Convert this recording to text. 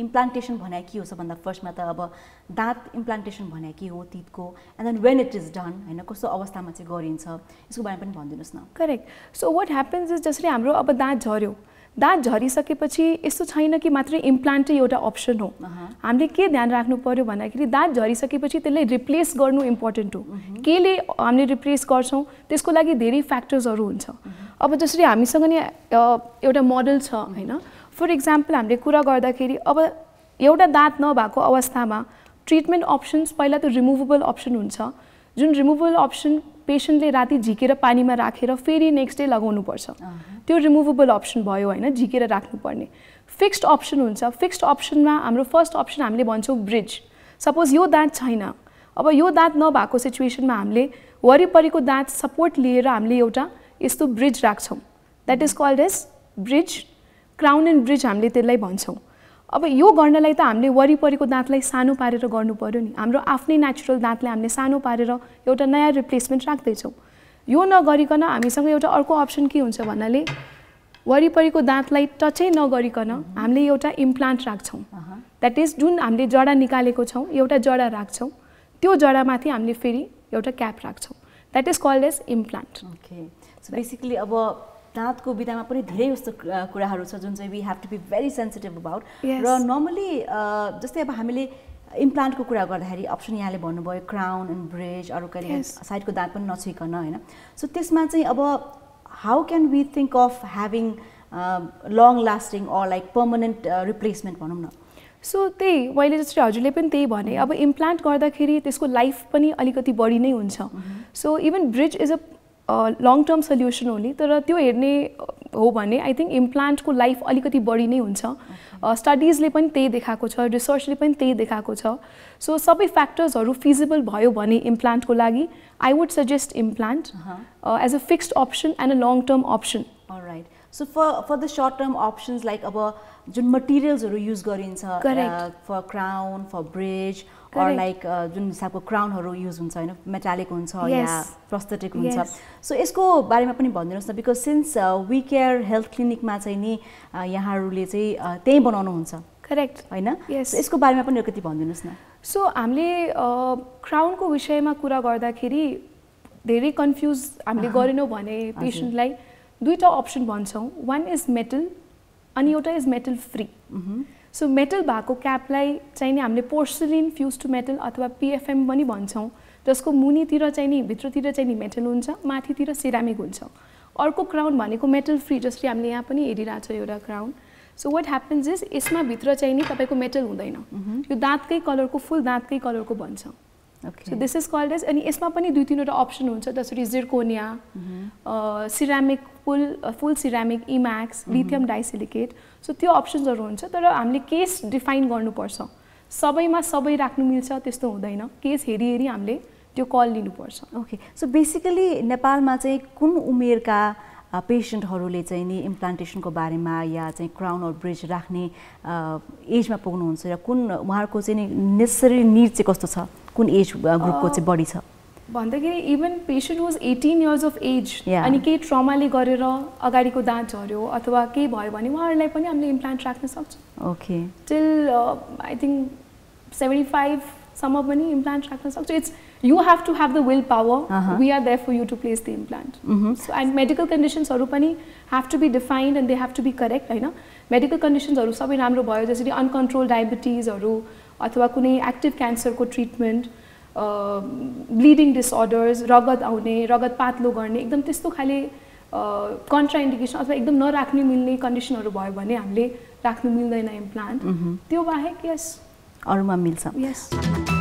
implantation भने के हो सबभन्दा फर्स्टमा त अब दाँत इम्प्लान्टेसन भने के हो तितको and then when it is done होइन कस्तो अवस्थामा चाहिँ गरिन्छ यसको बारेमा पनि भनिदिनुहोस् न correct so what happens is जसरी हाम्रो अब दाँत झऱ्यो दाँत झरिसकेपछि यस्तो छैन कि मात्रै इम्प्लान्टै एउटा अप्सन हो हामीले के ध्यान राख्नु पऱ्यो भन्दाखेरि दाँत झरिसकेपछि त्यसलाई रिप्लेस गर्नु इम्पोर्टेन्ट हो केले हामीले रिप्लेस गर्छौँ त्यसको लागि धेरै फ्याक्टर्सहरू हुन्छ अब जसरी हामीसँग नि एउटा मोडल छ होइन फर इक्जाम्पल हामीले कुरा गर्दाखेरि अब एउटा दाँत नभएको अवस्थामा ट्रिटमेन्ट अप्सन्स पहिला त रिमुभेबल अप्सन हुन्छ जुन रिमुभेबल अप्सन पेसेन्टले राति झिकेर पानीमा राखेर फेरि नेक्स्ट डे लगाउनुपर्छ त्यो रिमुभेबल अप्सन भयो होइन झिकेर राख्नुपर्ने फिक्स्ड अप्सन हुन्छ फिक्स्ड अप्सनमा हाम्रो फर्स्ट अप्सन हामीले भन्छौँ ब्रिज सपोज यो दाँत छैन अब यो दाँत नभएको सिचुएसनमा हामीले वरिपरिको दाँत सपोर्ट लिएर हामीले एउटा यस्तो ब्रिज राख्छौँ that is called as bridge crown and bridge हामीले त्यसलाई भन्छौँ अब यो गर्नलाई त हामीले वरिपरिको दाँतलाई सानो पारेर गर्नु पऱ्यो नि हाम्रो आफ्नै नेचुरल दाँतलाई हामीले सानो पारेर एउटा नयाँ रिप्लेसमेन्ट राख्दैछौँ यो नगरिकन हामीसँग एउटा अर्को अप्सन के हुन्छ भन्नाले वरिपरिको दाँतलाई टचै नगरिकन हामीले एउटा इम्प्लान्ट राख्छौँ द्याट इज जुन हामीले जडा निकालेको छौँ एउटा जडा राख्छौँ त्यो जडामाथि हामीले फेरि एउटा क्याप राख्छौँ that is called as implant okay so basically अब दाँतको विधामा पनि धेरै यस्तो कुराहरू छ जुन चाहिँ we have to be very sensitive about र नर्मली जस्तै अब हामीले इम्प्लान्टको कुरा गर्दाखेरि अप्सन यहाँले भन्नुभयो क्राउन एन्ड ब्रिज अरू कहिले साइडको दाँत पनि नछुइकन होइन सो त्यसमा चाहिँ अब how can we think of having long lasting or like permanent replacement भनौँ न सो त्यही मैले जसरी हजुरले पनि त्यही भने अब इम्प्लान्ट गर्दाखेरि त्यसको लाइफ पनि अलिकति बढी नै हुन्छ so even bridge is a long term solution हो नि तर त्यो हेर्ने हो भने आई थिङ्क इम्प्लान्टको लाइफ अलिकति बढी नै हुन्छ स्टडिजले पनि त्यही देखाएको छ रिसर्चले पनि त्यही देखाएको छ सो सबै फ्याक्टर्सहरू फिजिबल भयो भने इम्प्लान्टको लागि I would suggest implant as a fixed option and a long term option so for for the short term options like अब जुन मटेरियल्सहरू युज गरिन्छ for crown for bridge or like जुन हिसाबको क्राउनहरू युज हुन्छ होइन मेटालिक हुन्छ या प्रस्थेटिक हुन्छ सो यसको बारेमा पनि भनिदिनुहोस् न because since we care health क्लिनिकमा चाहिँ नि uh, यहाँहरूले चाहिँ uh, त्यहीँ बनाउनुहुन्छ करेक्ट होइन यसको बारेमा पनि अलिकति भनिदिनुहोस् न सो हामीले क्राउनको uh, विषयमा कुरा गर्दाखेरि धेरै कन्फ्युज हामीले गरेनौँ भने पेसेन्टलाई दुईवटा अप्सन भन्छौँ वान इज मेटल अनि एउटा is metal free so metal भएको क्यापलाई चाहिँ नि हामीले पोर्सलिन फ्युज टु मेटल अथवा पिएफएम पनि भन्छौँ जसको मुनितिर चाहिँ नि भित्रतिर चाहिँ नि मेटल हुन्छ माथितिर सिरामिक हुन्छ अर्को क्राउन भनेको मेटल फ्री जसले हामीले यहाँ पनि हेरिरहेको छ एउटा crown so what happens is यसमा भित्र चाहिँ नि तपाईँको मेटल हुँदैन यो दाँतकै कलरको फुल दाँतकै कलरको भन्छ so this is called as अनि यसमा पनि दुई तिनवटा अप्सन हुन्छ जसरी zirconia ceramic full full ceramic emax lithium disilicate so त्यो अप्सन्सहरू हुन्छ तर हामीले केस डिफाइन गर्नुपर्छ सबैमा सबै राख्नु मिल्छ त्यस्तो हुँदैन केस हेरी हेरी हामीले त्यो कल लिनुपर्छ ओके सो बेसिकली नेपालमा चाहिँ कुन उमेरका पेसेन्टहरूले uh, चाहिँ नि इम्प्लान्टेसनको बारेमा या चाहिँ क्राउन अर ब्रिज राख्ने एजमा uh, पुग्नुहुन्छ र कुन उहाँहरूको चाहिँ नि नेसेसरी निड चाहिँ कस्तो छ कुन एज ग्रुपको चाहिँ बढी छ भन्दाखेरि even patient was eighteen years of age अनि केही ट्रमाले गरेर अगाडिको दाँत झऱ्यो अथवा केही भयो भने उहाँहरूलाई पनि हामीले इम्प्लान्ट राख्न सक्छौँ okay till I think seventy फाइभसम्म पनि इम्प्लान्ट राख्न सक्छौँ it's you have to have the will power we are there for you to place the implant so and medical कन्डिसन्सहरू पनि have to be defined and they have to be correct होइन medical कन्डिसन्सहरू सबै राम्रो भयो जसरी uncontrolled डायबिटिजहरू अथवा कुनै एक्टिभ क्यान्सरको ट्रिटमेन्ट ब्लिडिङ डिसअर्डर्स रगत आउने रगत पातलो गर्ने एकदम त्यस्तो खाले कन्ट्राइन्डिकेसन अथवा एकदम नराख्नु मिल्ने कन्डिसनहरू भयो भने हामीले राख्नु मिल्दैन इम्प्लान्ट त्यो बाहेक यस अरूमा मिल्छ यस